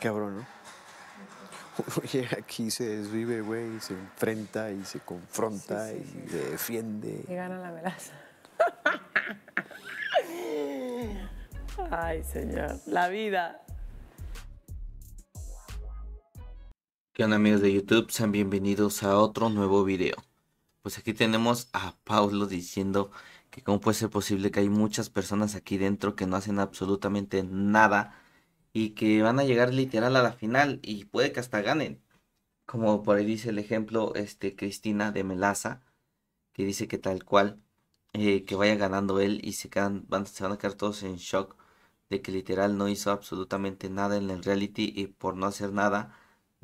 cabrón, ¿no? aquí, se desvive, güey, se enfrenta y se confronta y se defiende. Y gana la melaza. Ay, señor, la vida. ¿Qué onda amigos de YouTube? Sean bienvenidos a otro nuevo video. Pues aquí tenemos a Paulo diciendo que cómo puede ser posible que hay muchas personas aquí dentro que no hacen absolutamente nada y que van a llegar literal a la final y puede que hasta ganen. Como por ahí dice el ejemplo, este, Cristina de Melaza, que dice que tal cual, eh, que vaya ganando él y se, van, se van a quedar todos en shock de que literal no hizo absolutamente nada en el reality y por no hacer nada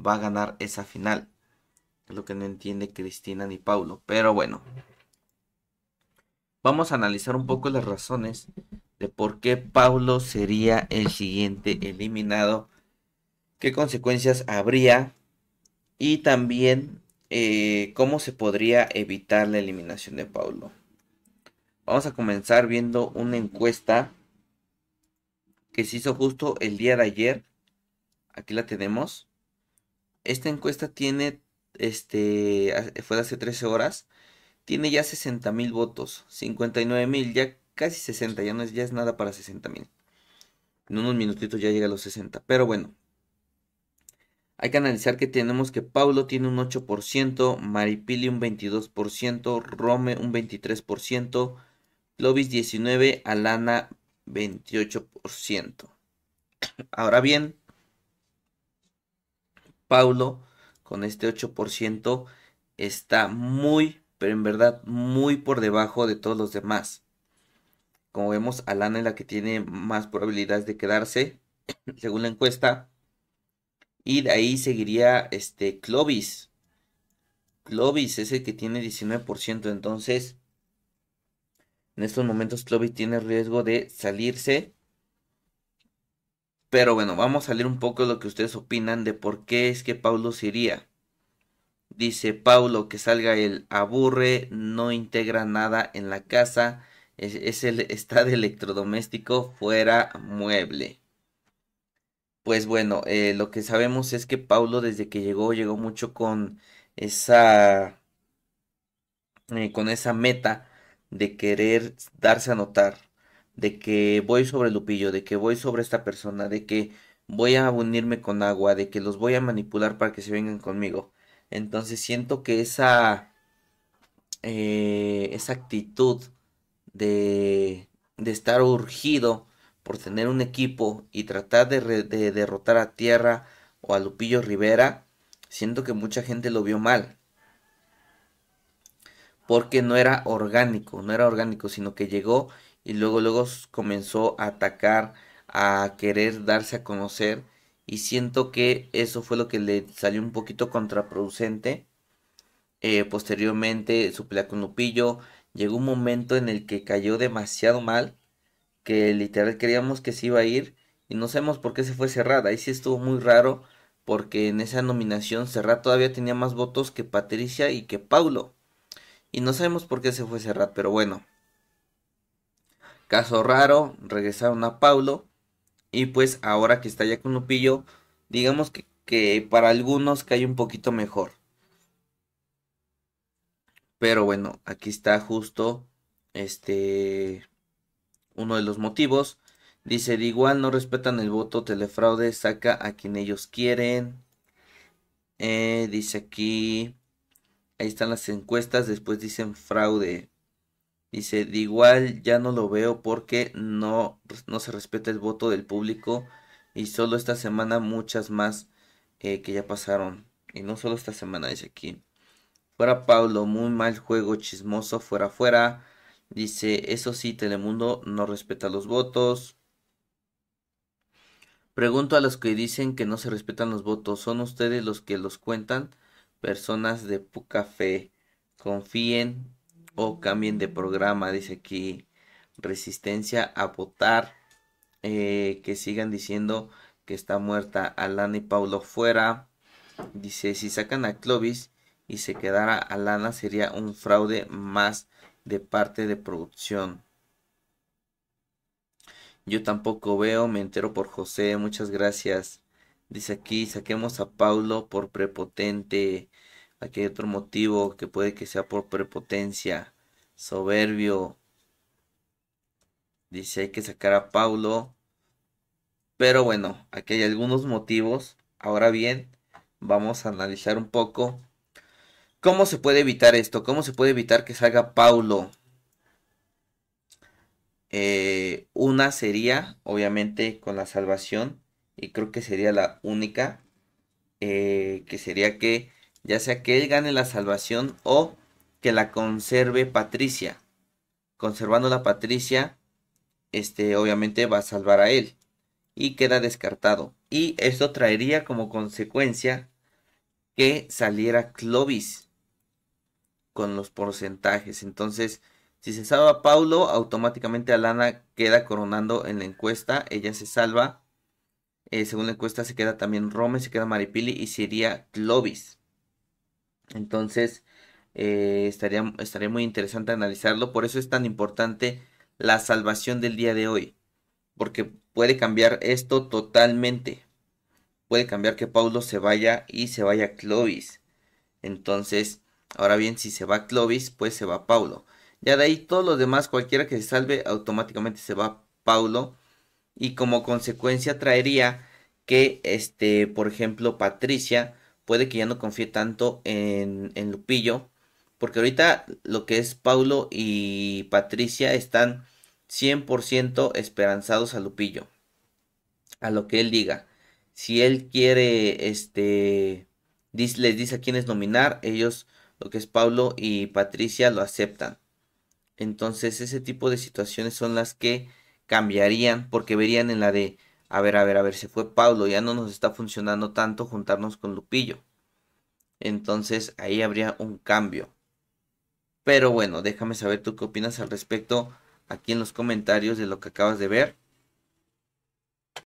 va a ganar esa final. Es lo que no entiende Cristina ni Paulo. Pero bueno, vamos a analizar un poco las razones de por qué Paulo sería el siguiente eliminado, qué consecuencias habría y también eh, cómo se podría evitar la eliminación de Paulo. Vamos a comenzar viendo una encuesta que se hizo justo el día de ayer. Aquí la tenemos. Esta encuesta tiene, este, fue de hace 13 horas. Tiene ya 60 mil votos, 59 mil. Ya casi 60, ya no es, ya nada para 60 mil. En unos minutitos ya llega a los 60, pero bueno. Hay que analizar que tenemos que Paulo tiene un 8%, Maripili un 22%, Rome un 23%, Lobis 19%, Alana 28%. Ahora bien, Paulo con este 8% está muy, pero en verdad muy por debajo de todos los demás. Como vemos, Alana es la que tiene más probabilidades de quedarse, según la encuesta. Y de ahí seguiría este Clovis. Clovis es el que tiene 19%. Entonces, en estos momentos Clovis tiene riesgo de salirse. Pero bueno, vamos a leer un poco lo que ustedes opinan de por qué es que Paulo se iría. Dice Paulo que salga el aburre, no integra nada en la casa, es, el, está de electrodoméstico fuera mueble. Pues bueno, eh, lo que sabemos es que Paulo desde que llegó, llegó mucho con esa, eh, con esa meta de querer darse a notar, de que voy sobre Lupillo, de que voy sobre esta persona, de que voy a unirme con agua, de que los voy a manipular para que se vengan conmigo. Entonces siento que esa, eh, esa actitud de, de estar urgido por tener un equipo y tratar de, derrotar a Tierra o a Lupillo Rivera, siento que mucha gente lo vio mal. Porque no era orgánico, no era orgánico, sino que llegó y luego luego comenzó a atacar, a querer darse a conocer y siento que eso fue lo que le salió un poquito contraproducente. Eh, posteriormente su pelea con Lupillo llegó un momento en el que cayó demasiado mal, que literal creíamos que se iba a ir y no sabemos por qué se fue cerrada. Ahí sí estuvo muy raro porque en esa nominación cerrada todavía tenía más votos que Patricia y que Paulo. Y no sabemos por qué se fue cerrada, pero bueno. Caso raro, regresaron a Paulo. Y pues ahora que está ya con Lupillo, digamos que, que para algunos cae un poquito mejor. Pero bueno, aquí está justo este uno de los motivos. Dice, de igual no respetan el voto, telefraude, saca a quien ellos quieren. Eh, dice aquí, ahí están las encuestas, después dicen fraude. Dice, de igual ya no lo veo porque no, no se respeta el voto del público y solo esta semana muchas más eh, que ya pasaron. Y no solo esta semana, dice aquí. Fuera Pablo, muy mal juego, chismoso, fuera, fuera. Dice, eso sí, Telemundo no respeta los votos. Pregunto a los que dicen que no se respetan los votos, ¿son ustedes los que los cuentan? Personas de poca fe, confíen o cambien de programa, dice aquí. Resistencia a votar, eh, que sigan diciendo que está muerta Alana y Paulo fuera. Dice, si sacan a Clovis, y se quedara a lana sería un fraude más de parte de producción. Yo tampoco veo, me entero por José, muchas gracias. Dice aquí, saquemos a Paulo por prepotente. Aquí hay otro motivo que puede que sea por prepotencia. Soberbio. Dice, hay que sacar a Paulo. Pero bueno, aquí hay algunos motivos. Ahora bien, vamos a analizar un poco ¿Cómo se puede evitar esto? ¿Cómo se puede evitar que salga Paulo? Eh, una sería, obviamente, con la salvación. Y creo que sería la única. Eh, que sería que ya sea que él gane la salvación o que la conserve Patricia. Conservando la Patricia, este obviamente va a salvar a él. Y queda descartado. Y esto traería como consecuencia que saliera Clovis con los porcentajes. Entonces, si se salva Paulo, automáticamente Alana queda coronando en la encuesta. Ella se salva. Eh, según la encuesta se queda también Rome, se queda Maripili y se iría Clovis. Entonces, eh, estaría, estaría muy interesante analizarlo. Por eso es tan importante la salvación del día de hoy. Porque puede cambiar esto totalmente. Puede cambiar que Paulo se vaya y se vaya Clovis. Entonces, Ahora bien, si se va Clovis, pues se va Paulo. Ya de ahí todos los demás, cualquiera que se salve, automáticamente se va Paulo. Y como consecuencia traería que, este, por ejemplo, Patricia puede que ya no confíe tanto en, Lupillo. Porque ahorita lo que es Paulo y Patricia están 100% esperanzados a Lupillo. A lo que él diga. Si él quiere, este, les dice a quién es nominar, ellos lo que es Pablo y Patricia lo aceptan. Entonces ese tipo de situaciones son las que cambiarían porque verían en la de, a ver, a ver, a ver, se fue Pablo, ya no nos está funcionando tanto juntarnos con Lupillo. Entonces ahí habría un cambio. Pero bueno, déjame saber tú qué opinas al respecto aquí en los comentarios de lo que acabas de ver.